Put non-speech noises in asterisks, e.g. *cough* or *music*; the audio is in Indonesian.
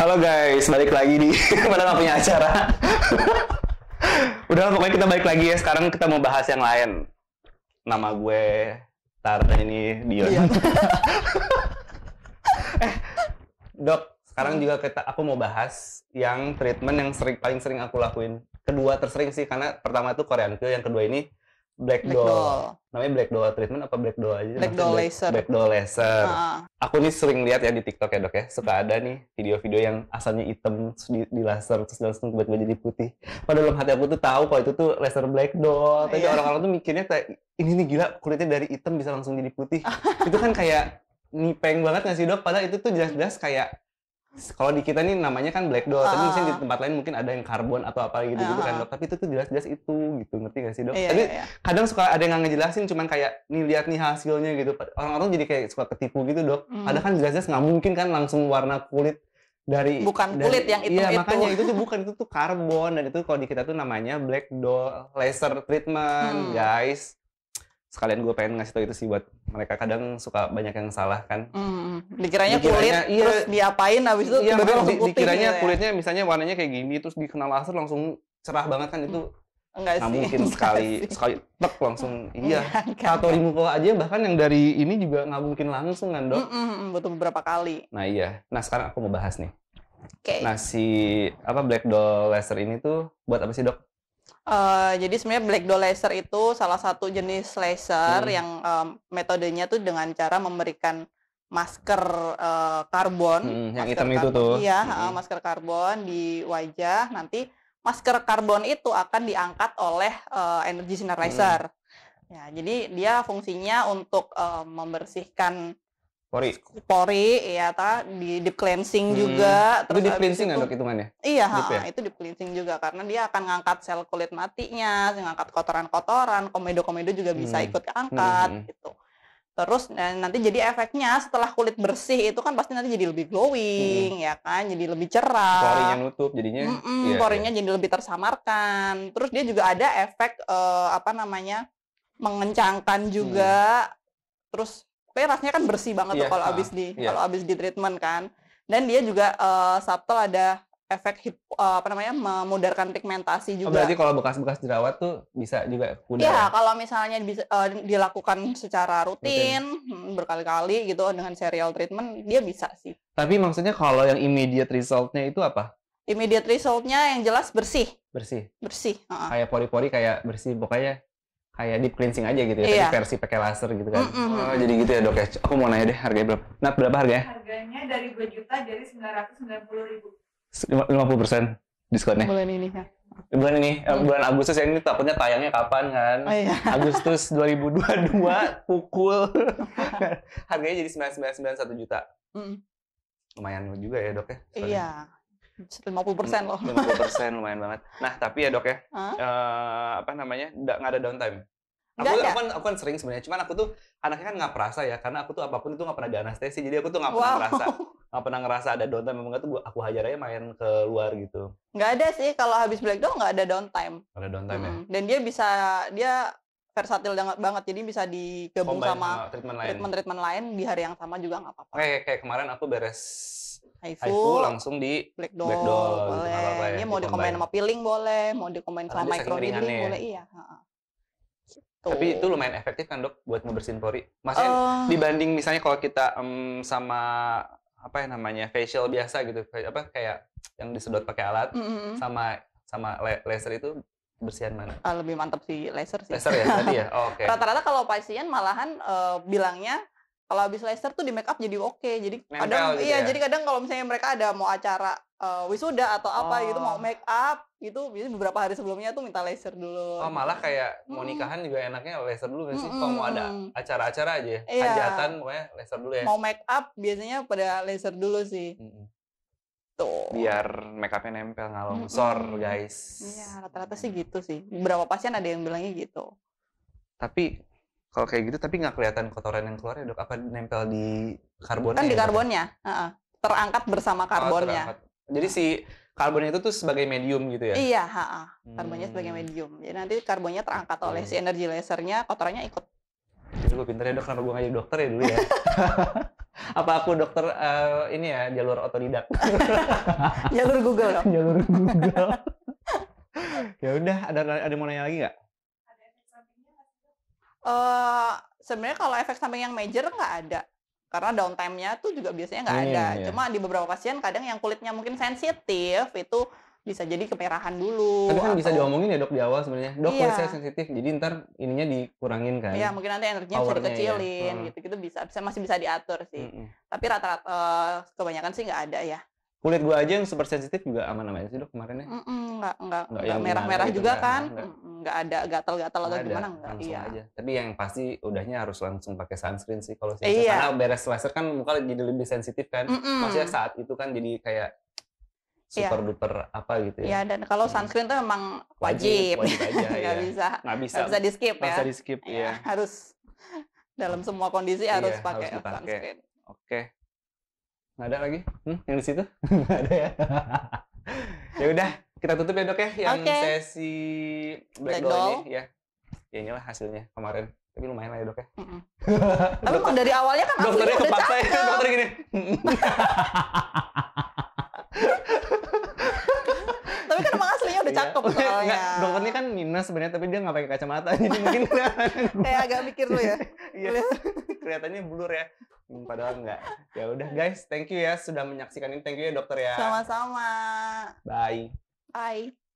Halo guys, balik lagi di *laughs* padahal nggak punya acara. Udah pokoknya kita balik lagi ya. Sekarang kita mau bahas yang lain. Nama gue Tar ini Dion. Iya. *laughs* eh, Dok, sekarang juga kita aku mau bahas yang treatment yang sering paling sering aku lakuin. Kedua tersering sih karena pertama itu Korean ke yang kedua ini Black, doll. doll. Namanya Black Doll treatment apa Black Doll aja? Black Doll laser. Black Doll laser. Uh. Aku nih sering lihat ya di TikTok ya dok ya, suka ada nih video-video yang asalnya hitam di, di laser terus langsung tiba-tiba jadi putih. Padahal dalam hati aku tuh tahu kalau itu tuh laser Black Doll. Tapi yeah. orang-orang tuh mikirnya kayak ini nih gila kulitnya dari hitam bisa langsung jadi putih. *laughs* itu kan kayak nipeng banget nggak sih dok? Padahal itu tuh jelas-jelas kayak kalau di kita nih namanya kan black dot, tapi misalnya di ah. tempat lain mungkin ada yang karbon atau apa gitu gitu kan dok. Tapi itu tuh jelas-jelas itu gitu, ngerti gak sih dok? Iya, tapi iya, iya. kadang suka ada yang ngejelasin cuman kayak nih lihat nih hasilnya gitu. Orang-orang jadi kayak suka ketipu gitu dok. Hmm. Ada kan jelas-jelas nggak mungkin kan langsung warna kulit dari bukan kulit yang itu iya, itu. makanya itu tuh bukan itu tuh karbon dan itu kalau di kita tuh namanya black dot laser treatment hmm. guys sekalian gue pengen ngasih tau itu sih buat mereka kadang suka banyak yang salah kan mm, dikiranya, dikiranya kulit iya, terus diapain abis itu iya, tiba langsung putih dikiranya gitu ya. kulitnya misalnya warnanya kayak gini terus dikenal laser langsung cerah banget kan itu enggak sih mungkin enggak sekali sih. sekali tek langsung *laughs* iya, iya kan. atau rimuko aja bahkan yang dari ini juga nggak mungkin langsung kan dok mm -mm, butuh beberapa kali nah iya nah sekarang aku mau bahas nih okay. nah si apa black doll laser ini tuh buat apa sih dok Uh, jadi sebenarnya black dot laser itu salah satu jenis laser hmm. yang um, metodenya tuh dengan cara memberikan masker uh, karbon hmm, yang masker hitam karbon, itu tuh ya hmm. uh, masker karbon di wajah nanti masker karbon itu akan diangkat oleh uh, energi sinar laser hmm. ya jadi dia fungsinya untuk uh, membersihkan Pori. Pori ya ta di deep cleansing hmm. juga. Terus itu deep cleansing itu, dok hitungannya? Iya, deep, ha, ya? itu deep cleansing juga karena dia akan ngangkat sel kulit matinya, ngangkat kotoran-kotoran, komedo-komedo juga bisa hmm. ikut hmm, keangkat hmm. gitu. Terus nanti jadi efeknya setelah kulit bersih itu kan pasti nanti jadi lebih glowing hmm. ya kan, jadi lebih cerah. Porinya nutup jadinya. Mm -mm, iya, porinya iya. jadi lebih tersamarkan. Terus dia juga ada efek uh, apa namanya? mengencangkan juga. Hmm. Terus pokoknya rasnya kan bersih banget yeah. tuh iya, kalau habis ah, di yeah. kalau abis di treatment kan dan dia juga uh, subtle ada efek hip, uh, apa namanya memudarkan pigmentasi oh, juga. Oh, berarti kalau bekas-bekas jerawat tuh bisa juga pudar. Iya, ya? kalau misalnya bisa, uh, eh, dilakukan secara rutin rutin. Hmm, berkali-kali gitu dengan serial treatment dia bisa sih. Tapi maksudnya kalau yang immediate resultnya itu apa? Immediate resultnya yang jelas bersih. Bersih. Bersih. Uh -uh. Kayak pori-pori kayak bersih pokoknya kayak deep cleansing aja gitu ya, iya. tapi versi pakai laser gitu kan. Mm -hmm. Oh, jadi gitu ya dok ya. Aku mau nanya deh harganya berapa? Nah, berapa harganya? Harganya dari 2 juta jadi 990 ribu. 50 persen diskonnya? Bulan ini ya. Bulan ini, hmm. bulan Agustus yang ini takutnya tayangnya kapan kan? Oh, iya. *laughs* Agustus 2022 pukul. *laughs* harganya jadi sembilan satu juta. Mm. Lumayan juga ya dok ya. Soalnya. Iya. 50 persen loh. 50 persen lumayan banget. Nah tapi ya dok ya, huh? uh, eh, apa namanya, nggak ada downtime. Aku, aku, kan, aku kan sering sebenarnya, cuman aku tuh anaknya kan nggak perasa ya, karena aku tuh apapun itu nggak pernah anestesi. jadi aku tuh nggak pernah wow. ngerasa nggak pernah ngerasa ada downtime memang tuh aku hajar aja main keluar gitu. Nggak ada sih, kalau habis Black Dog nggak ada downtime. Gak ada downtime hmm. ya. Dan dia bisa dia versatil banget, jadi bisa digabung Combine sama treatment-treatment lain. treatment lain di hari yang sama juga nggak apa-apa. Kayak kayak kemarin aku beres Haifu, Haifu langsung di black doll, black doll gitu, boleh. Apa ya, ini mau dikombain sama peeling boleh, mau dikombain sama micro ya. boleh, iya. Gitu. Tapi itu lumayan efektif kan dok buat ngebersihin pori. Maksudnya uh, dibanding misalnya kalau kita um, sama apa ya namanya facial biasa gitu, apa kayak yang disedot pakai alat mm -hmm. sama sama laser itu bersihan mana? Uh, lebih mantap sih laser sih. Laser ya tadi ya. Oh, Oke. Okay. *laughs* Rata-rata kalau pasien malahan uh, bilangnya kalau habis laser tuh di make up jadi oke okay. jadi Nempel kadang gitu iya ya? jadi kadang kalau misalnya mereka ada mau acara uh, wisuda atau apa oh. gitu mau oh. make up gitu biasanya beberapa hari sebelumnya tuh minta laser dulu oh malah kayak mau nikahan juga enaknya laser dulu sih hmm. kalau mau ada acara-acara aja ya hajatan pokoknya laser dulu ya mau make up biasanya pada laser dulu sih hmm. Tuh. biar make upnya nempel nggak longsor hmm. guys iya rata-rata sih gitu sih berapa pasien ada yang bilangnya gitu tapi kalau kayak gitu tapi nggak kelihatan kotoran yang keluar ya dok apa nempel di karbonnya kan di ya, karbonnya ya, terangkat bersama oh, karbonnya oh, jadi si karbonnya itu tuh sebagai medium gitu ya iya ha-ha. karbonnya hmm. sebagai medium jadi nanti karbonnya terangkat hmm. oleh si hmm. energi lasernya kotorannya ikut jadi gue pinter ya dok kenapa gue nggak dokter ya dulu ya *laughs* apa aku dokter uh, ini ya jalur otodidak *laughs* jalur Google *laughs* jalur Google ya udah ada ada mau nanya lagi nggak uh, sebenarnya kalau efek samping yang major nggak ada karena downtime-nya tuh juga biasanya nggak oh, iya, ada. Yeah, yeah. Cuma di beberapa pasien kadang yang kulitnya mungkin sensitif itu bisa jadi kemerahan dulu. Tapi kan atau... bisa diomongin ya dok di awal sebenarnya. Dok yeah. kulit saya sensitif, jadi ntar ininya dikurangin kan. Iya mungkin nanti energinya bisa iya. dikecilin, ya. gitu gitu bisa, masih bisa diatur sih. Hmm. Tapi rata-rata eh, kebanyakan sih nggak ada ya kulit gua aja yang super sensitif juga aman-aman sih dok kemarinnya? mm -mm, nggak nggak nggak, yang merah-merah gitu, juga kan, kan? nggak, ada gatal-gatal atau gimana nggak iya aja. tapi yang pasti udahnya harus langsung pakai sunscreen sih kalau sih iya. karena beres laser kan muka jadi lebih sensitif kan mm -mm. maksudnya saat itu kan jadi kayak iya. super yeah. duper apa gitu ya. Iya, dan kalau sunscreen hmm. tuh memang wajib. Wajib, wajib aja *laughs* iya. nggak ya. bisa. Nggak bisa. Nggak bisa di skip ya. bisa di skip ya. Harus dalam semua kondisi iya, harus iya, pakai harus sunscreen. Oke nggak ada lagi hmm? yang di situ *laughs* nggak ada ya ya udah kita tutup ya dok ya yang okay. sesi black, black doll, doll ini ya ya inilah hasilnya kemarin tapi lumayan lah ya dok ya mm -mm. tapi mau dari awalnya kan dokternya kepaksa ya dokter gini *laughs* tapi kan emang aslinya udah iya. cakep iya. soalnya. dokternya kan minus sebenarnya tapi dia nggak pakai kacamata *laughs* jadi mungkin kayak agak mikir lu ya. Iya. iya. Kelihatannya blur ya. Hmm, padahal enggak ya udah guys thank you ya sudah menyaksikan ini thank you ya dokter ya sama-sama bye bye